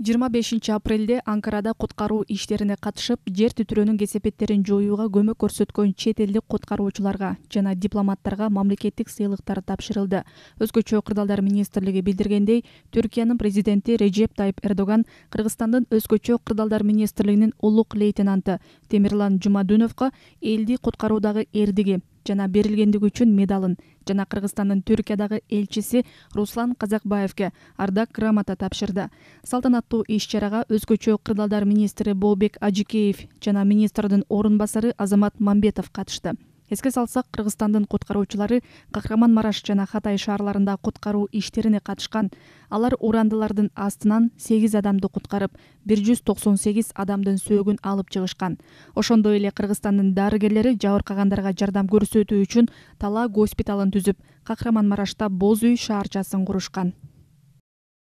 жыйырма бешинчи апрелде анкарада куткаруу иштерине катышып жер титирөөнүн кесепеттерин жоюуга көмөк көрсөткөн чет элдик куткаруучуларга жана дипломаттарга мамлекеттик сыйлыктар тапшырылды өзгөчө кырдаалдар министрлиги билдиргендей түркиянын президенти режеп тайып эрдоган кыргызстандын өзгөчө кырдаалдар министрлигинин улук лейтенанты темирлан жумадүновго элди куткаруудагы эрдиги жана берилгендиги үчүн медалын жана кыргызстандын түркиядагы элчиси руслан казакбаевге ардак грамота тапшырды салтанаттуу иш чарага өзгөчө кырдаалдар министри бообек ажыкеев жана министрдин орун басары азамат мамбетов катышты эске салсак кыргызстандын куткаруучулары кахраман мараш жана хатай шаарларында куткаруу иштерине катышкан алар урандылардын астынан сегиз адамды куткарып бир жүз токсон сегиз адамдын сөөгүн алып чыгышкан ошондой эле кыргызстандын дарыгерлери жабыркагандарга жардам көрсөтүү үчүн талаа госпиталын түзүп кахраман марашта боз үй шаарчасын курушкан